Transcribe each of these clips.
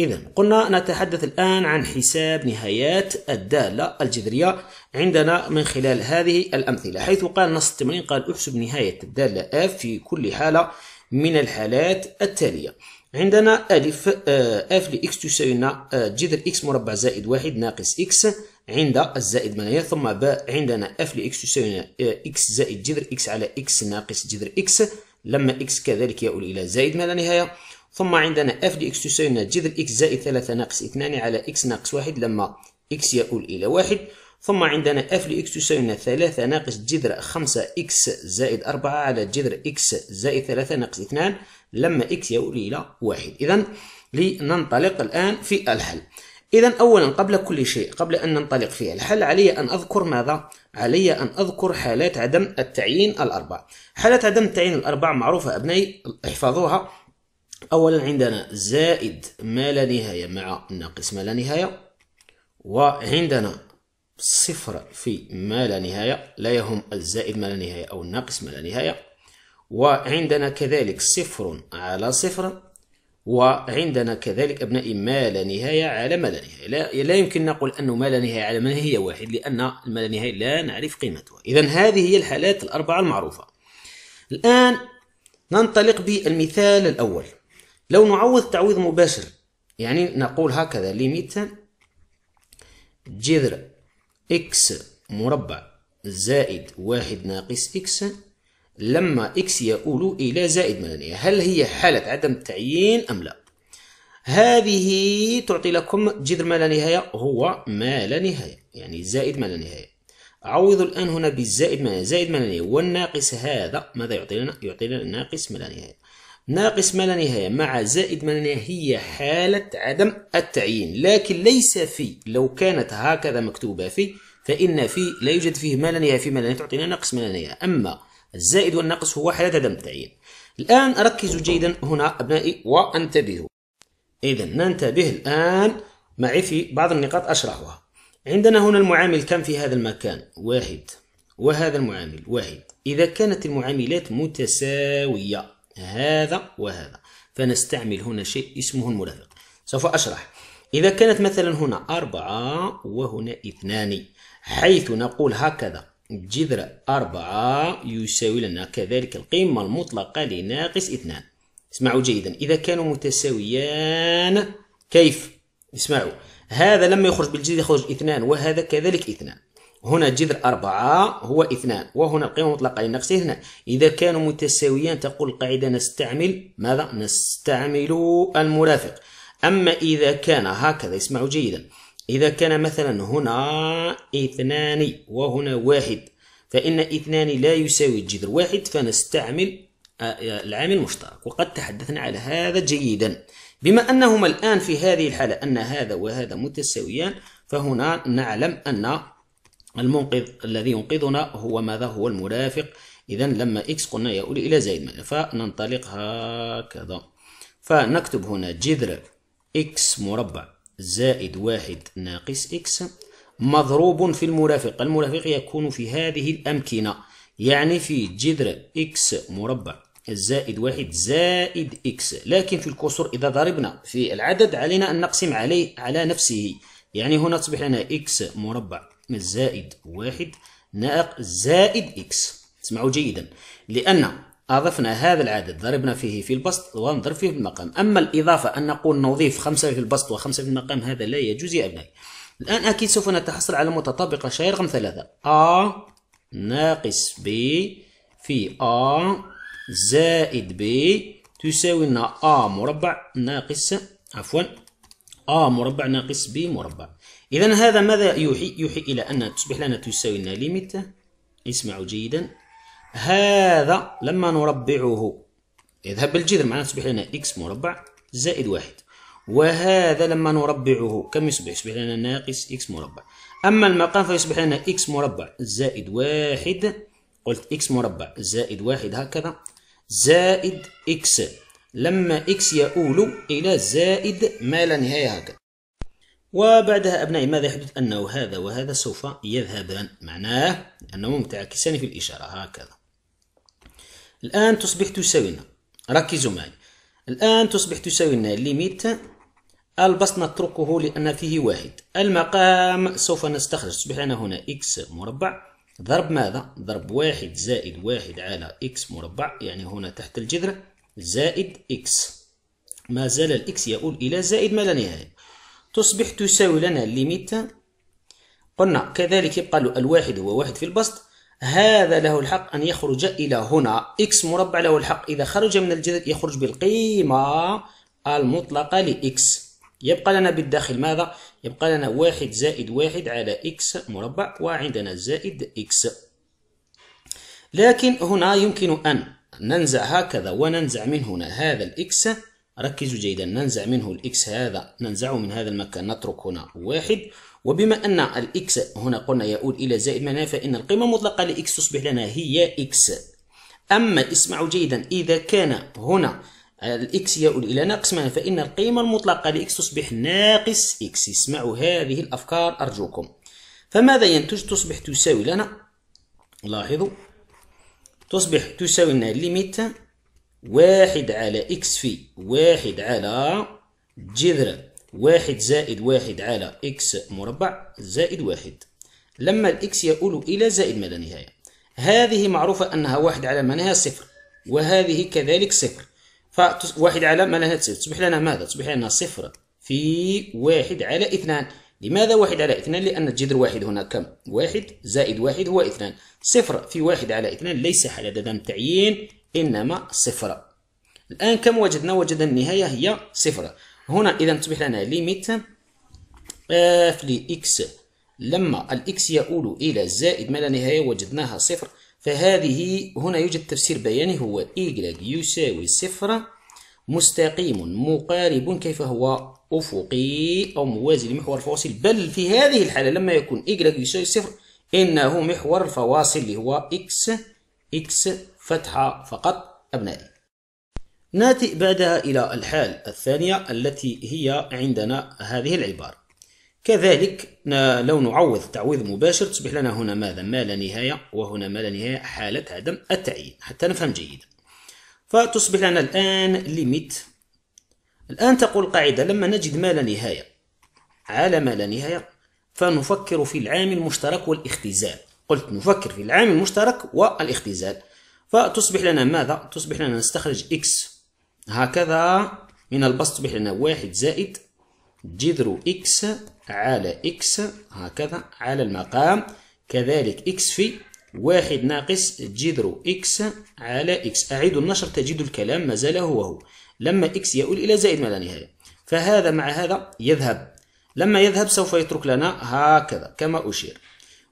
إذا قلنا نتحدث الآن عن حساب نهايات الدالة الجذرية عندنا من خلال هذه الأمثلة حيث قال نص التمرين قال احسب نهاية الدالة F في كل حالة من الحالات التالية عندنا ألف اف آه، لإكس تساوي آه، جذر إكس مربع زائد واحد ناقص إكس عند الزائد منايا ثم باء عندنا اف لإكس تساوي X آه، إكس زائد جذر إكس على إكس ناقص جذر إكس لما إكس كذلك يؤول إلى زائد ما لا نهاية ثم عندنا اف دي x تساوي جذر x زائد 3 ناقص 2 على x ناقص 1 لما x يؤول إلى 1 ثم عندنا f لx تساوي 3 ناقص جذر 5x زائد 4 على جذر x زائد 3 ناقص 2 لما x يؤول إلى 1 إذا لننطلق الآن في الحل إذا أولا قبل كل شيء قبل أن ننطلق في الحل علي أن أذكر ماذا؟ علي أن أذكر حالات عدم التعيين الأربع حالات عدم التعيين الأربع معروفة أبنائي احفظوها أولا عندنا زائد ما لا نهاية مع ناقص ما لا نهاية وعندنا صفر في ما لا نهاية لا يهم الزائد ما لا نهاية أو الناقص ما لا نهاية وعندنا كذلك صفر على صفر وعندنا كذلك أبنائي ما لا نهاية على ما لا نهاية لا, يمكن نقول أنه ما لا نهاية على ما هي واحد لأن ما لا نهاية لا نعرف قيمتها إذا هذه هي الحالات الأربعة المعروفة الآن ننطلق بالمثال الأول لو نعوض تعويض مباشر يعني نقول هكذا ليميت جذر إكس مربع زائد واحد ناقص إكس لما إكس يؤول إلى زائد ملانية هل هي حالة عدم التعيين أم لا هذه تعطي لكم جذر ما لا نهاية هو ما لا نهاية يعني زائد ما لا نهاية عوضوا الآن هنا بالزائد ما زائد ما لا نهاية والناقص هذا ماذا يعطي لنا؟ يعطي لنا ناقص ما لا نهاية ناقص ما لا نهاية مع زائد ما لا نهاية هي حالة عدم التعيين لكن ليس في لو كانت هكذا مكتوبة في فإن في لا يوجد فيه ما لا نهاية في ما لا نهاية تعطينا ناقص ما لا نهاية أما الزائد والناقص هو حالة عدم التعيين الآن ركزوا جيدا هنا أبنائي وانتبهوا إذا ننتبه الآن معي في بعض النقاط أشرحها عندنا هنا المعامل كم في هذا المكان واحد وهذا المعامل واحد إذا كانت المعاملات متساوية هذا وهذا فنستعمل هنا شيء اسمه المرافق سوف أشرح إذا كانت مثلا هنا أربعة وهنا اثنان حيث نقول هكذا جذر أربعة يساوي لنا كذلك القيمة المطلقة لناقص اثنان اسمعوا جيدا إذا كانوا متساويان كيف؟ اسمعوا هذا لما يخرج بالجذر يخرج اثنان وهذا كذلك اثنان هنا جذر أربعة هو اثنان وهنا القيمة المطلقة للنقص اثنان إذا كانوا متساويان تقول القاعدة نستعمل ماذا؟ نستعمل المرافق أما إذا كان هكذا اسمعوا جيدا إذا كان مثلا هنا اثنان وهنا واحد فإن اثنان لا يساوي جذر واحد فنستعمل آه، آه، العامل المشترك وقد تحدثنا على هذا جيدا بما أنهما الآن في هذه الحالة أن هذا وهذا متساويان فهنا نعلم أن المنقذ الذي ينقذنا هو ماذا هو المرافق إذا لما إكس قلنا يؤول إلى زائد فننطلق هكذا فنكتب هنا جذر إكس مربع زائد واحد ناقص إكس مضروب في المرافق المرافق يكون في هذه الأمكنة يعني في جذر إكس مربع زائد واحد زائد إكس لكن في الكسور إذا ضربنا في العدد علينا أن نقسم عليه على نفسه يعني هنا تصبح لنا إكس مربع زائد واحد ناقص زائد إكس اسمعوا جيدا لأن أضفنا هذا العدد ضربنا فيه في البسط ونضرب فيه في المقام أما الإضافة أن نقول نضيف خمسة في البسط وخمسة في المقام هذا لا يجوز يا أبنائي الآن أكيد سوف نتحصل على متطابقة شيء رقم ثلاثة أ ناقص ب في أ زائد ب تساوي لنا أ مربع ناقص عفوا أ مربع ناقص ب مربع إذا هذا ماذا يوحي؟ يوحي إلى أن تصبح لنا تساوي لنا ليميت اسمعوا جيدا هذا لما نربعه يذهب بالجذر معناها تصبح لنا إكس مربع زائد واحد وهذا لما نربعه كم يصبح؟ يصبح لنا ناقص إكس مربع أما المقام فيصبح لنا إكس مربع زائد واحد قلت إكس مربع زائد واحد هكذا زائد إكس لما إكس يؤول إلى زائد ما لا نهاية هكذا وبعدها أبنائي ماذا يحدث أنه هذا وهذا سوف يذهبان معناه أنه متعاكسان في الإشارة هكذا الآن تصبح تساوينا ركزوا معي الآن تصبح تساوينا ليميت البسط نتركه لأن فيه واحد المقام سوف نستخرج تصبح لنا هنا إكس مربع ضرب ماذا؟ ضرب واحد زائد واحد على إكس مربع يعني هنا تحت الجذر زائد إكس ما زال الإكس يؤول إلى زائد ما لا نهاية تصبح تساوي لنا ليميت قلنا كذلك يبقى له الواحد هو واحد في البسط هذا له الحق أن يخرج إلى هنا إكس مربع له الحق إذا خرج من الجذر يخرج بالقيمة المطلقة لإكس يبقى لنا بالداخل ماذا؟ يبقى لنا واحد زائد واحد على إكس مربع وعندنا زائد إكس لكن هنا يمكن أن ننزع هكذا وننزع من هنا هذا الإكس ركزوا جيدا ننزع منه الإكس هذا ننزعه من هذا المكان نترك هنا واحد وبما أن الإكس هنا قلنا يؤول إلى زائد معناه فإن القيمة المطلقة لإكس تصبح لنا هي إكس أما اسمعوا جيدا إذا كان هنا الإكس يؤول إلى ناقص معناه فإن القيمة المطلقة لإكس تصبح ناقص إكس اسمعوا هذه الأفكار أرجوكم فماذا ينتج تصبح تساوي لنا لاحظوا تصبح تساوي لنا ليميت واحد على إكس في واحد على جذر واحد زائد واحد على إكس مربع زائد واحد لما الإكس يؤول إلى زائد ما لا نهاية هذه معروفة أنها واحد على ما نهاية صفر وهذه كذلك صفر فواحد على ما نهاية صفر تصبح لنا ماذا؟ تصبح لنا صفر في واحد على اثنان لماذا واحد على اثنان؟ لأن الجذر واحد هنا كم؟ واحد زائد واحد هو اثنان صفر في واحد على اثنان ليس على عدم تعيين إنما صفر الآن كم وجدنا وجد النهاية هي صفر هنا إذا تصبح لنا ليميت اف إكس لما الإكس يؤول إلى زائد ما لا نهاية وجدناها صفر فهذه هنا يوجد تفسير بياني هو إيكلاك يساوي صفر مستقيم مقارب كيف هو أفقي أو موازي لمحور الفواصل بل في هذه الحالة لما يكون إيكلاك يساوي صفر إنه محور الفواصل اللي هو إكس إكس فتحة فقط أبنائي ناتئ بعدها إلى الحال الثانية التي هي عندنا هذه العبارة كذلك لو نعوض تعويض مباشر تصبح لنا هنا ماذا ما لا نهاية وهنا ما لا نهاية حالة عدم التعيين حتى نفهم جيدا فتصبح لنا الآن ليميت الآن تقول القاعدة لما نجد ما لا نهاية على ما لا نهاية فنفكر في العامل المشترك والاختزال قلت نفكر في العامل المشترك والاختزال فتصبح لنا ماذا؟ تصبح لنا نستخرج إكس هكذا من البسط تصبح لنا واحد زائد جذر إكس على إكس هكذا على المقام كذلك إكس في واحد ناقص جذر إكس على إكس أعيد النشر تجد الكلام ما زال هو هو لما إكس يؤول إلى زائد ما لا نهاية فهذا مع هذا يذهب لما يذهب سوف يترك لنا هكذا كما أشير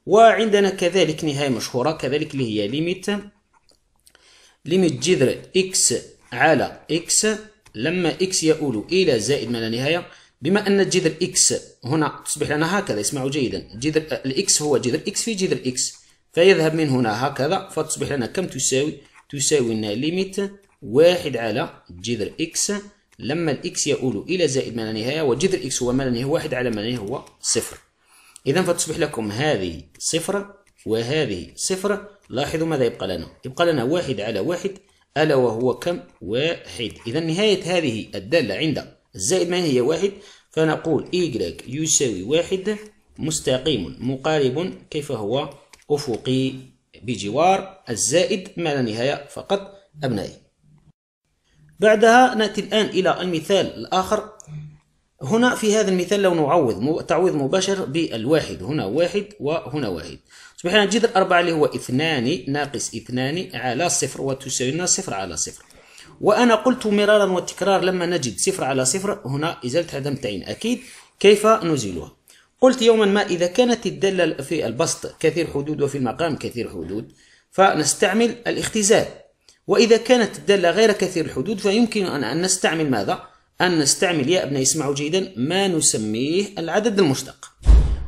وعندنا كذلك نهاية مشهورة كذلك اللي هي ليميت ليميت جذر إكس على إكس لما إكس يؤول إلى زائد ما لا نهاية بما أن جذر إكس هنا تصبح لنا هكذا اسمعوا جيدا جذر الإكس هو جذر إكس في جذر إكس فيذهب من هنا هكذا فتصبح لنا كم تساوي تساوي لنا ليميت واحد على جذر إكس لما الإكس يؤول إلى زائد ما لا نهاية وجذر إكس هو ما لا نهاية واحد على ما لا نهاية هو صفر إذا فتصبح لكم هذه صفر وهذه صفر لاحظوا ماذا يبقى لنا يبقى لنا واحد على واحد ألا وهو كم واحد إذا نهاية هذه الدالة عند الزائد ما هي واحد فنقول y يساوي واحد مستقيم مقارب كيف هو أفقي بجوار الزائد ما لا نهاية فقط أبنائي بعدها نأتي الآن إلى المثال الآخر هنا في هذا المثال لو نعوض تعويض مباشر بالواحد هنا واحد وهنا واحد تصبح لنا جذر أربعة اللي هو اثنان ناقص اثنان على صفر وتساوي لنا صفر على صفر وأنا قلت مرارا وتكرارا لما نجد صفر على صفر هنا إزالة عدم تعيين أكيد كيف نزيلها قلت يوما ما إذا كانت الدالة في البسط كثير حدود وفي المقام كثير حدود فنستعمل الاختزال وإذا كانت الدالة غير كثير الحدود فيمكن أن نستعمل ماذا؟ أن نستعمل يا أبناء اسمعوا جيدا ما نسميه العدد المشتق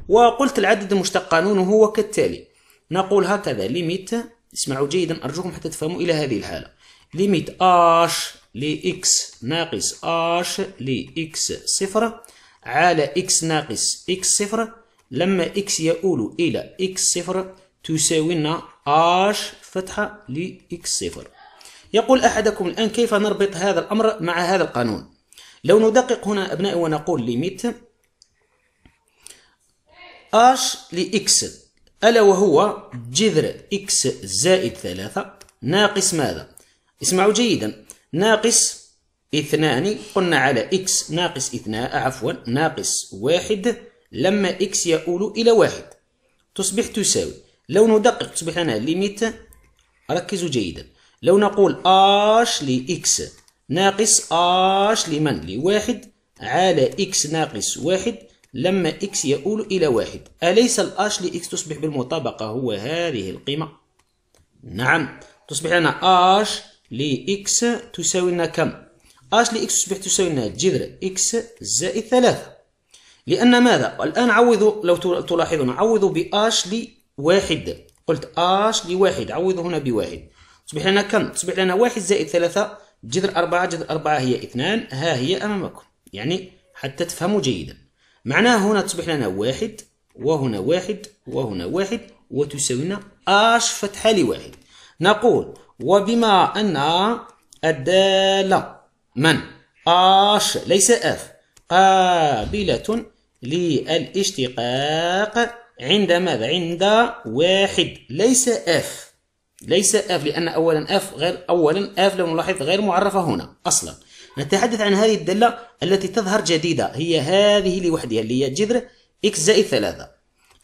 وقلت العدد المشتق قانونه هو كالتالي نقول هكذا ليميت اسمعوا جيدا أرجوكم حتى تفهموا إلى هذه الحالة ليميت اش لإكس ناقص اش لإكس صفر على إكس ناقص إكس صفر لما إكس يؤول إلى إكس صفر تساوي لنا اش فتحة لإكس صفر يقول أحدكم الآن كيف نربط هذا الأمر مع هذا القانون لو ندقق هنا أبنائي ونقول ليميت اش لإكس ألا وهو جذر إكس زائد ثلاثة ناقص ماذا؟ اسمعوا جيدا ناقص اثنان قلنا على إكس ناقص اثنان آه، عفوا ناقص واحد لما إكس يؤول إلى واحد تصبح تساوي لو ندقق تصبح لنا ليميت ركزوا جيدا لو نقول اش لإكس ناقص اش لمن لواحد على اكس ناقص واحد لما اكس يؤول إلى واحد أليس الاش لإكس تصبح بالمطابقة هو هذه القيمة؟ نعم تصبح لنا اش لإكس تساوي لنا كم؟ اش لإكس تصبح تساوي لنا جذر إكس زائد ثلاثة لأن ماذا؟ الآن عوضوا لو تلاحظون عوضوا باش لواحد قلت اش لواحد عوضوا هنا بواحد تصبح لنا كم؟ تصبح لنا واحد زائد ثلاثة جذر أربعة جذر أربعة هي اثنان ها هي أمامكم يعني حتى تفهموا جيدا معناها هنا تصبح لنا واحد وهنا واحد وهنا واحد وتساوي لنا اش فتحة لواحد نقول وبما أن الدالة من اش ليس اف قابلة للاشتقاق عند ماذا؟ عند واحد ليس اف ليس اف لان اولا اف غير اولا اف لو نلاحظ غير معرفه هنا اصلا نتحدث عن هذه الداله التي تظهر جديده هي هذه لوحدها اللي هي جذر اكس زائد ثلاثة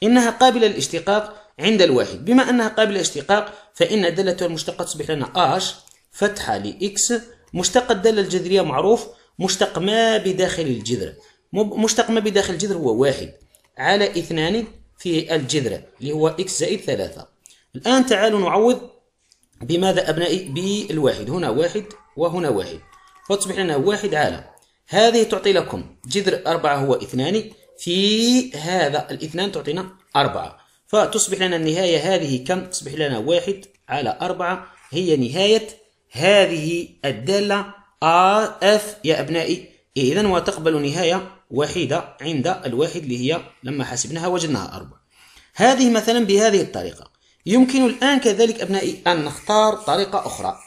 انها قابله للاشتقاق عند الواحد بما انها قابله للاشتقاق فان دالتها المشتقه تصبح لنا اش فتحه لاكس مشتق الداله الجذريه معروف مشتق ما بداخل الجذر مشتق ما بداخل الجذر هو واحد على اثنان في الجذر اللي هو اكس زائد ثلاثة الآن تعالوا نعوض بماذا أبنائي بالواحد هنا واحد وهنا واحد فتصبح لنا واحد على هذه تعطي لكم جذر أربعة هو اثنان في هذا الاثنان تعطينا أربعة فتصبح لنا النهاية هذه كم تصبح لنا واحد على أربعة هي نهاية هذه الدالة أف يا أبنائي إذا وتقبل نهاية وحيدة عند الواحد اللي هي لما حسبناها وجدناها أربعة هذه مثلا بهذه الطريقة يمكن الآن كذلك أبنائي أن نختار طريقة أخرى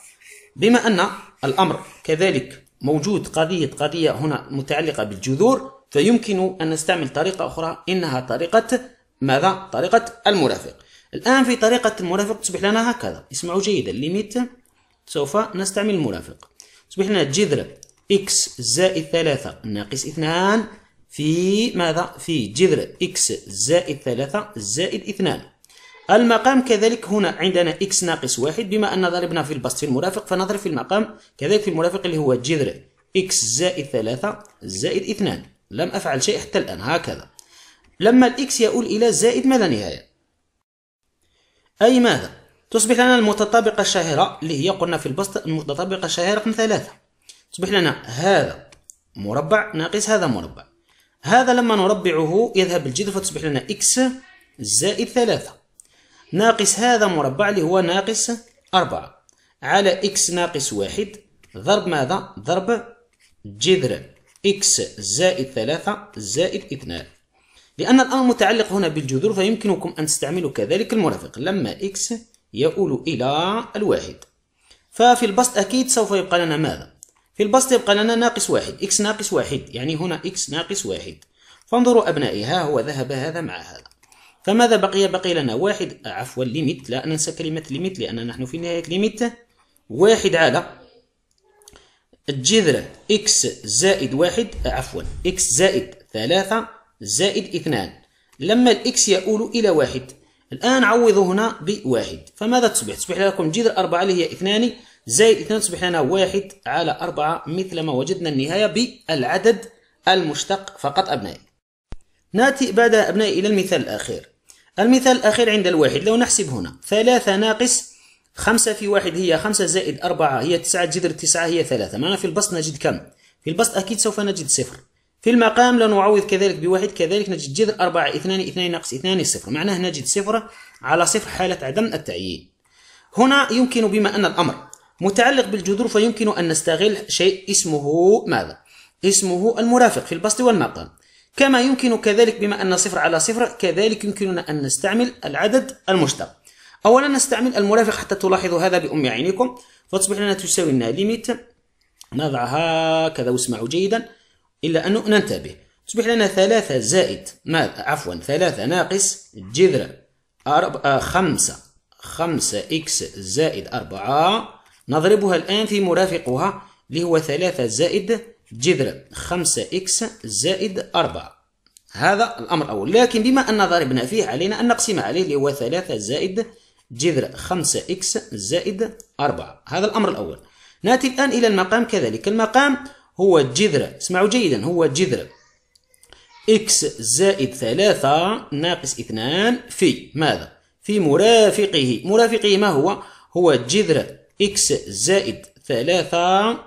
بما أن الأمر كذلك موجود قضية قضية هنا متعلقة بالجذور فيمكن أن نستعمل طريقة أخرى إنها طريقة ماذا؟ طريقة المرافق الآن في طريقة المرافق تصبح لنا هكذا اسمعوا جيدا ليميت سوف نستعمل المرافق تصبح لنا جذر x زائد ثلاثة ناقص اثنان في ماذا؟ في جذر x زائد ثلاثة زائد اثنان المقام كذلك هنا عندنا x ناقص واحد بما أن ضربنا في البسط في المرافق فنضرب في المقام كذلك في المرافق اللي هو جذر x زائد ثلاثة زائد اثنان لم أفعل شيء حتى الآن هكذا لما الإكس يؤول إلى زائد ما لا نهاية أي ماذا؟ تصبح لنا المتطابقة الشهيرة اللي هي قلنا في البسط المتطابقة الشهيرة رقم ثلاثة تصبح لنا هذا مربع ناقص هذا مربع هذا لما نربعه يذهب الجذر فتصبح لنا إكس زائد ثلاثة ناقص هذا مربع اللي هو ناقص أربعة على إكس ناقص واحد ضرب ماذا؟ ضرب جذر إكس زائد ثلاثة زائد اثنان لأن الأمر متعلق هنا بالجذور فيمكنكم أن تستعملوا كذلك المرافق لما إكس يؤول إلى الواحد ففي البسط أكيد سوف يبقى لنا ماذا؟ في البسط يبقى لنا ناقص واحد إكس ناقص واحد يعني هنا إكس ناقص واحد فانظروا أبنائي ها هو ذهب هذا مع هذا فماذا بقي بقي لنا واحد آه، عفوا ليميت لا ننسى كلمة ليميت لأن نحن في نهاية ليميت واحد على الجذر إكس زائد واحد آه، عفوا إكس زائد ثلاثة زائد اثنان لما الإكس يؤول إلى واحد الآن عوضوا هنا بواحد فماذا تصبح؟ تصبح لكم جذر أربعة اللي هي اثنان زائد اثنان تصبح لنا واحد على أربعة مثل ما وجدنا النهاية بالعدد المشتق فقط أبنائي ناتي بعد أبنائي إلى المثال الأخير المثال الأخير عند الواحد لو نحسب هنا ثلاثة ناقص خمسة في واحد هي خمسة زائد أربعة هي تسعة جذر تسعة هي ثلاثة معنا في البسط نجد كم في البسط أكيد سوف نجد صفر في المقام لو نعوض كذلك بواحد كذلك نجد جذر أربعة اثنان اثنان ناقص اثنان صفر معناه نجد صفر على صفر حالة عدم التعيين هنا يمكن بما أن الأمر متعلق بالجذور فيمكن أن نستغل شيء اسمه ماذا؟ اسمه المرافق في البسط والمقام كما يمكن كذلك بما أن صفر على صفر كذلك يمكننا أن نستعمل العدد المشترك أولا نستعمل المرافق حتى تلاحظوا هذا بأم عينكم فتصبح لنا تساوي لنا ليميت نضع هكذا واسمعوا جيدا إلا أنه ننتبه تصبح لنا ثلاثة زائد ماذا عفوا ثلاثة ناقص جذر أرب... آه، خمسة خمسة إكس زائد أربعة نضربها الآن في مرافقها اللي هو ثلاثة زائد جذر 5 إكس زائد 4 هذا الأمر الأول لكن بما أن ضربنا فيه علينا أن نقسم عليه اللي هو 3 زائد جذر 5 إكس زائد 4 هذا الأمر الأول نأتي الآن إلى المقام كذلك المقام هو جذر اسمعوا جيدا هو جذر إكس زائد 3 ناقص 2 في ماذا؟ في مرافقه مرافقه ما هو؟ هو جذر إكس زائد ثلاثة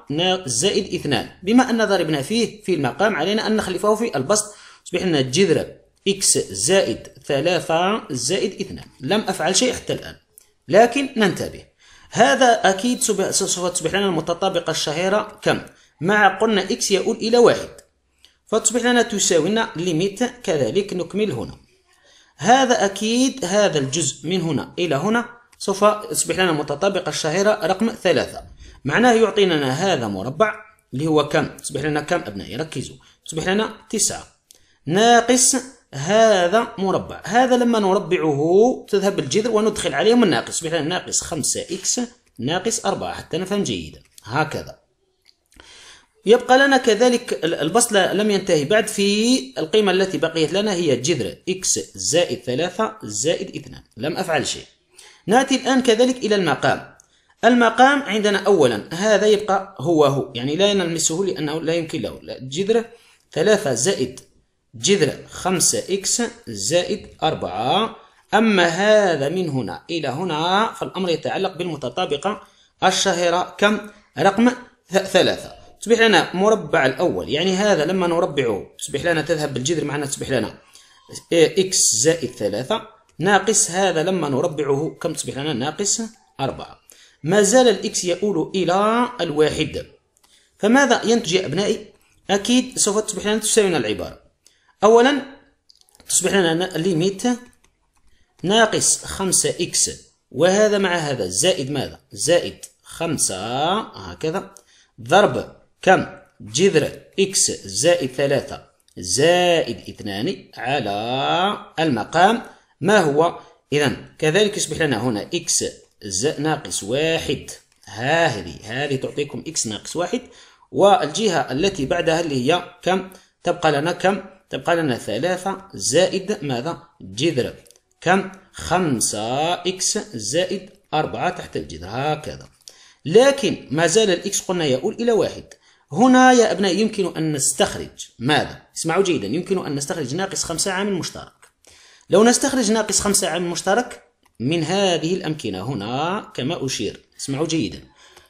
زائد اثنان بما أن ضربنا فيه في المقام علينا أن نخلفه في البسط يصبح لنا جذر إكس زائد ثلاثة زائد اثنان لم أفعل شيء حتى الآن لكن ننتبه هذا أكيد سوف تصبح لنا المتطابقة الشهيرة كم؟ مع قلنا إكس يؤول إلى واحد فتصبح لنا تساوي لنا ليميت كذلك نكمل هنا هذا أكيد هذا الجزء من هنا إلى هنا سوف تصبح لنا المتطابقة الشهيرة رقم ثلاثة معناه يعطينا هذا مربع اللي هو كم تصبح لنا كم أبنائي ركزوا تصبح لنا تسعة ناقص هذا مربع هذا لما نربعه تذهب الجذر وندخل عليهم الناقص يصبح لنا ناقص 5 إكس ناقص 4 حتى نفهم جيدا هكذا يبقى لنا كذلك البصلة لم ينتهي بعد في القيمة التي بقيت لنا هي جذر إكس زائد 3 زائد 2 لم أفعل شيء نأتي الآن كذلك إلى المقام المقام عندنا أولا هذا يبقى هو هو يعني لا نلمسه لأنه لا يمكن له الجذر ثلاثة زائد جذر خمسة إكس زائد أربعة أما هذا من هنا إلى هنا فالأمر يتعلق بالمتطابقة الشهيرة كم رقم ثلاثة تصبح لنا مربع الأول يعني هذا لما نربعه تصبح لنا تذهب بالجذر معنا تصبح لنا إكس زائد ثلاثة ناقص هذا لما نربعه كم تصبح لنا ناقص أربعة ما زال الإكس يؤول إلى الواحد فماذا ينتج يا أبنائي؟ أكيد سوف تصبح لنا تساوينا العبارة أولا تصبح لنا ليميت ناقص 5 إكس وهذا مع هذا زائد ماذا؟ زائد 5 هكذا ضرب كم؟ جذر إكس زائد 3 زائد 2 على المقام ما هو؟ إذا كذلك يصبح لنا هنا إكس ز ناقص واحد ها هذه هذه تعطيكم إكس ناقص واحد والجهة التي بعدها اللي هي كم تبقى لنا كم تبقى لنا ثلاثة زائد ماذا جذر كم خمسة إكس زائد أربعة تحت الجذر هكذا لكن ما زال الإكس قلنا يؤول إلى واحد هنا يا أبنائي يمكن أن نستخرج ماذا؟ اسمعوا جيدا يمكن أن نستخرج ناقص خمسة عامل مشترك لو نستخرج ناقص خمسة عامل مشترك من هذه الأمكنة هنا كما أشير اسمعوا جيدا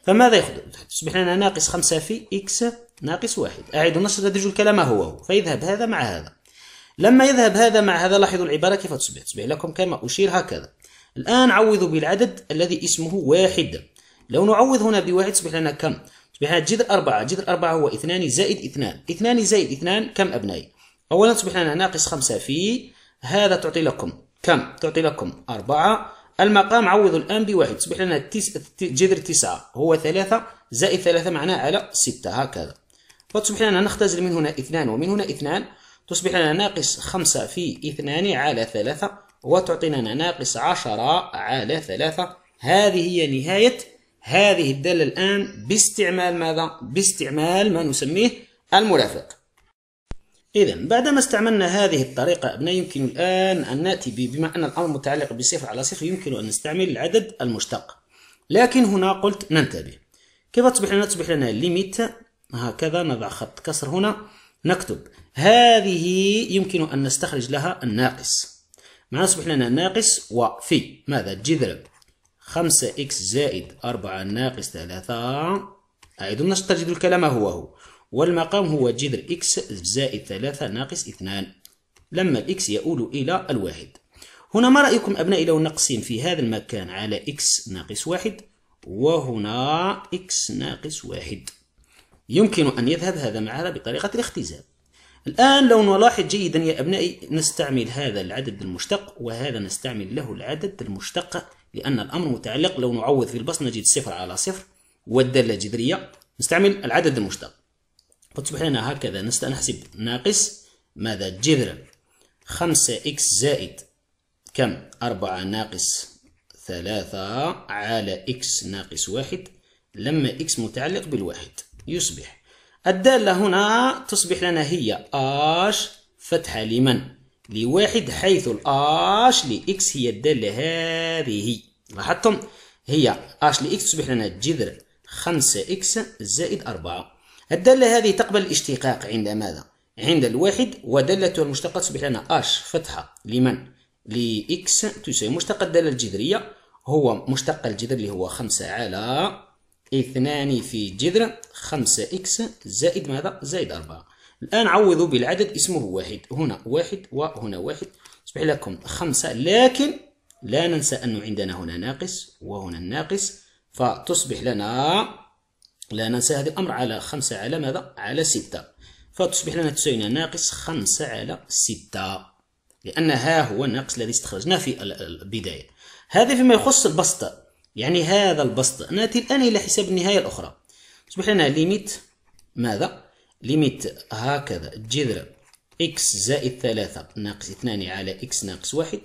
فماذا يخدم تصبح لنا ناقص خمسة في إكس ناقص واحد أعيد النشر تدرج الكلام هو هو فيذهب هذا مع هذا لما يذهب هذا مع هذا لاحظوا العبارة كيف تصبح تصبح لكم كما أشير هكذا الآن عوضوا بالعدد الذي اسمه واحد لو نعوض هنا بواحد تصبح لنا كم تصبح لنا جذر أربعة جذر أربعة هو اثنان زائد اثنان اثنان زائد اثنان كم أبنائي أولا تصبح لنا ناقص خمسة في هذا تعطي لكم كم تعطي لكم أربعة المقام عوض الآن بواحد تصبح لنا تس... جذر تسعة هو ثلاثة زائد ثلاثة معناه على ستة هكذا فتصبح لنا نختزل من هنا اثنان ومن هنا اثنان تصبح لنا ناقص خمسة في اثنان على ثلاثة وتعطينا ناقص عشرة على ثلاثة هذه هي نهاية هذه الدالة الآن باستعمال ماذا؟ باستعمال ما نسميه المرافق إذا بعدما استعملنا هذه الطريقة أبناء يمكن الآن أن نأتي بما أن الأمر متعلق بصفر على صفر يمكن أن نستعمل العدد المشتق لكن هنا قلت ننتبه كيف تصبح لنا؟ تصبح لنا ليميت هكذا نضع خط كسر هنا نكتب هذه يمكن أن نستخرج لها الناقص معناه تصبح لنا ناقص وفي ماذا جذر 5 إكس زائد 4 ناقص 3 أعيد النشط تجد الكلام هو هو والمقام هو جذر إكس زائد ثلاثة ناقص اثنان لما الإكس يؤول إلى الواحد هنا ما رأيكم أبنائي لو نقسم في هذا المكان على إكس ناقص واحد وهنا إكس ناقص واحد يمكن أن يذهب هذا معنا بطريقة الاختزال الآن لو نلاحظ جيدا يا أبنائي نستعمل هذا العدد المشتق وهذا نستعمل له العدد المشتق لأن الأمر متعلق لو نعوض في البسط نجد صفر على صفر والدالة جذرية نستعمل العدد المشتق فتصبح لنا هكذا نحسب ناقص ماذا جذرا خمسة إكس زائد كم أربعة ناقص ثلاثة على إكس ناقص واحد لما إكس متعلق بالواحد يصبح الدالة هنا تصبح لنا هي آش فتحة لمن لواحد حيث الآش لإكس هي الدالة هذه لاحظتم هي آش لإكس تصبح لنا جذر خمسة إكس زائد أربعة الدالة هذه تقبل الاشتقاق عند ماذا؟ عند الواحد ودالته المشتقة تصبح لنا اش فتحة لمن؟ لإكس تساوي مشتق الدالة الجذرية هو مشتق الجذر اللي هو خمسة على اثنان في جذر خمسة إكس زائد ماذا؟ زائد أربعة الآن عوضوا بالعدد اسمه واحد هنا واحد وهنا واحد يصبح لكم خمسة لكن لا ننسى أنه عندنا هنا ناقص وهنا الناقص فتصبح لنا لا ننسى هذا الأمر على خمسة على ماذا؟ على ستة فتصبح لنا تساوينا ناقص خمسة على ستة لأن ها هو الناقص الذي استخرجناه في البداية هذا فيما يخص البسط يعني هذا البسط نأتي الآن إلى حساب النهاية الأخرى تصبح لنا ليميت ماذا؟ ليميت هكذا جذر إكس زائد ثلاثة ناقص اثنان على إكس ناقص واحد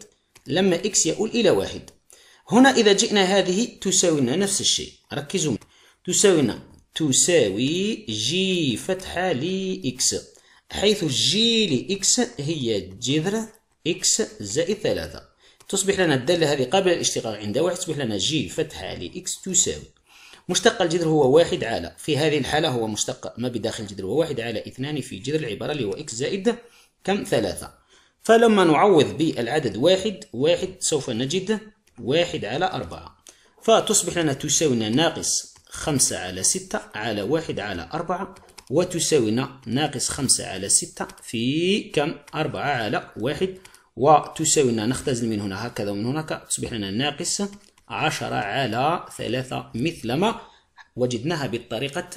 لما إكس يؤول إلى واحد هنا إذا جئنا هذه تساوينا نفس الشيء ركزوا تساوينا تساوي جي فتحة لإكس حيث جي لإكس هي جذر إكس زائد ثلاثة تصبح لنا الدالة هذه قبل الاشتقاق عند واحد تصبح لنا جي فتحة لإكس تساوي مشتق الجذر هو واحد على في هذه الحالة هو مشتق ما بداخل الجذر هو واحد على اثنان في جذر العبارة اللي هو إكس زائد كم ثلاثة فلما نعوض بالعدد واحد واحد سوف نجد واحد على أربعة فتصبح لنا تساوي ناقص خمسة على ستة على واحد على أربعة وتساوينا ناقص خمسة على ستة في كم أربعة على واحد وتساوينا نختزل من هنا هكذا ومن هناك تصبح لنا ناقص عشرة على ثلاثة مثلما وجدناها بطريقة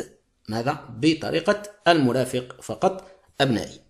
ماذا؟ بطريقة المرافق فقط أبنائي